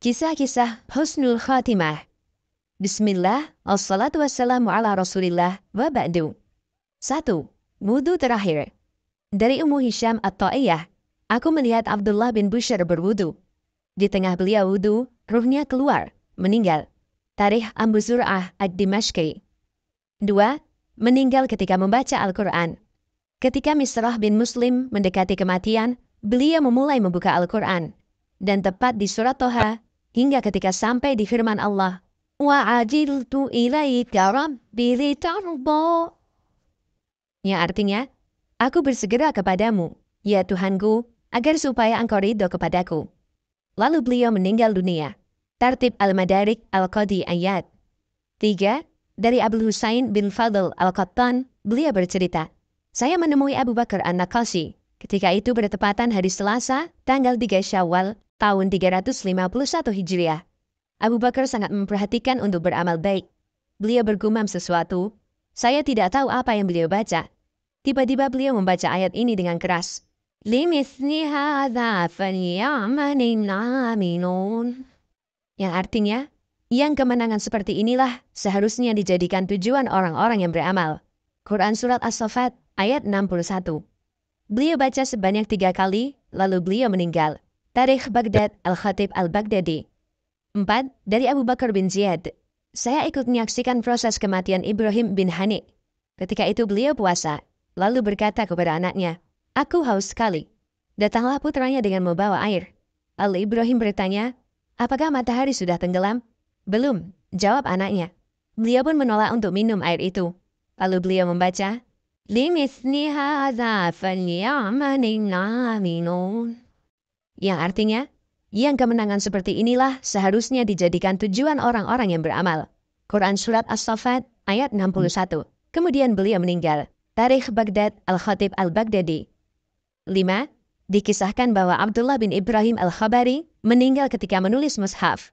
Kisah-kisah Husnul Khatimah Bismillah, assalatu wassalamu ala rasulillah wa ba'du. 1. Wudhu terakhir Dari Ummu Hisham At-Ta'iyah, aku melihat Abdullah bin Bushar berwudhu. Di tengah beliau wudhu, ruhnya keluar, meninggal. Tarikh Ambu Zur'ah Ad-Dimashqi 2. Meninggal ketika membaca Al-Quran Ketika Misrah bin Muslim mendekati kematian, beliau memulai membuka Al-Quran. Dan tepat di surat Toha Hingga ketika sampai di firman Allah, wa وَعَجِلْتُ إِلَيْكَ رَبِّ لِتَرْضَ Yang artinya, Aku bersegera kepadamu, ya Tuhanku, agar supaya engkau ridho kepadaku. Lalu beliau meninggal dunia. Tartib Al-Madarik Al-Qadi Ayat 3. Dari Abdul Husain bin Fadl Al-Qattan, beliau bercerita, Saya menemui Abu Bakar An-Naqashi. Ketika itu bertepatan hari Selasa, tanggal 3 Syawal, tahun 351 Hijriah. Abu Bakar sangat memperhatikan untuk beramal baik. Beliau bergumam sesuatu, saya tidak tahu apa yang beliau baca. Tiba-tiba beliau membaca ayat ini dengan keras. Yang artinya, yang kemenangan seperti inilah seharusnya dijadikan tujuan orang-orang yang beramal. Quran Surat As-Sofat ayat 61. Beliau baca sebanyak tiga kali, lalu beliau meninggal. Tarikh Baghdad Al-Khatib Al-Baghdadi. 4. Dari Abu Bakar bin Ziyad. Saya ikut menyaksikan proses kematian Ibrahim bin Hani. Ketika itu beliau puasa, lalu berkata kepada anaknya, Aku haus sekali. Datanglah putranya dengan membawa air. Al-Ibrahim bertanya, Apakah matahari sudah tenggelam? Belum, jawab anaknya. Beliau pun menolak untuk minum air itu. Lalu beliau membaca, Limisni hadha falyaman yang artinya, yang kemenangan seperti inilah seharusnya dijadikan tujuan orang-orang yang beramal. Quran Surat As-Safat ayat 61. Kemudian beliau meninggal. Tarikh Baghdad Al-Khatib Al-Baghdadi. 5. Dikisahkan bahwa Abdullah bin Ibrahim Al-Khabari meninggal ketika menulis mushaf.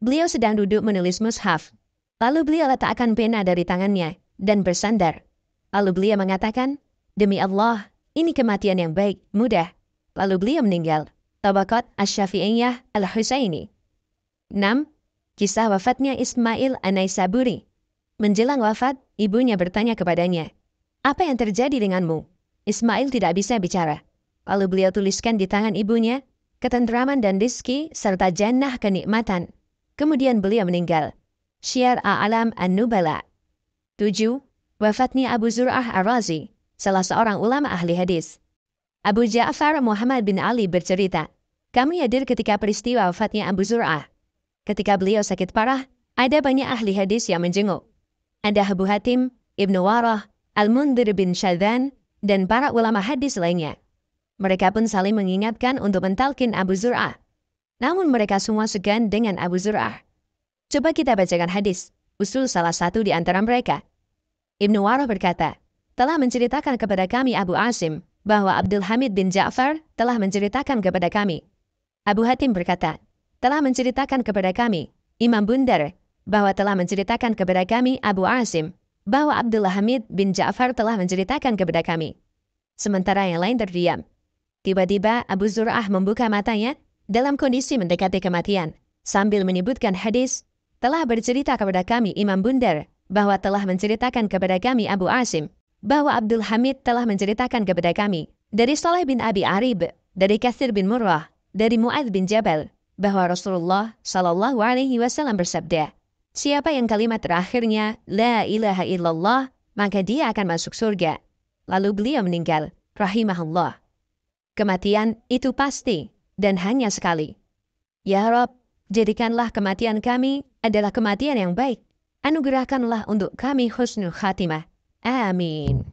Beliau sedang duduk menulis mushaf. Lalu beliau letakkan pena dari tangannya dan bersandar. Lalu beliau mengatakan, Demi Allah, ini kematian yang baik, mudah. Lalu beliau meninggal. Tabakat Asyafi'iyah Al-Husaini. 6. Kisah wafatnya Ismail Anaisaburi. Menjelang wafat, ibunya bertanya kepadanya, Apa yang terjadi denganmu? Ismail tidak bisa bicara. Lalu beliau tuliskan di tangan ibunya, ketentraman dan rizki, serta jannah kenikmatan. Kemudian beliau meninggal. Syiar A'alam An-Nubala. 7. Wafatnya Abu Zur'ah Ar-Razi, salah seorang ulama ahli hadis. Abu Ja'far Muhammad bin Ali bercerita, kami hadir ketika peristiwa wafatnya Abu Zur'ah. Ketika beliau sakit parah, ada banyak ahli hadis yang menjenguk. Ada Abu Hatim, Ibnu Warah, al mundir bin Shadhan, dan para ulama hadis lainnya. Mereka pun saling mengingatkan untuk mentalkin Abu Zur'ah. Namun mereka semua segan dengan Abu Zur'ah. Coba kita bacakan hadis, usul salah satu di antara mereka. Ibnu Warah berkata, telah menceritakan kepada kami Abu Asim, bahwa Abdul Hamid bin Ja'far telah menceritakan kepada kami. Abu Hatim berkata, telah menceritakan kepada kami, Imam Bundar, bahwa telah menceritakan kepada kami Abu Asim, bahwa Abdul Hamid bin Ja'far telah menceritakan kepada kami. Sementara yang lain terdiam. Tiba-tiba Abu Zur'ah membuka matanya dalam kondisi mendekati kematian sambil menyebutkan hadis, telah bercerita kepada kami Imam Bundar bahwa telah menceritakan kepada kami Abu Asim bahwa Abdul Hamid telah menceritakan kepada kami dari Saleh bin Abi Arib, dari Kasir bin Murrah, dari Muadz bin Jabal, bahwa Rasulullah Shallallahu Alaihi Wasallam bersabda, siapa yang kalimat terakhirnya La ilaha illallah, maka dia akan masuk surga. Lalu beliau meninggal, rahimahullah. Kematian itu pasti dan hanya sekali. Ya Rob, jadikanlah kematian kami adalah kematian yang baik. Anugerahkanlah untuk kami husnul khatimah. I mean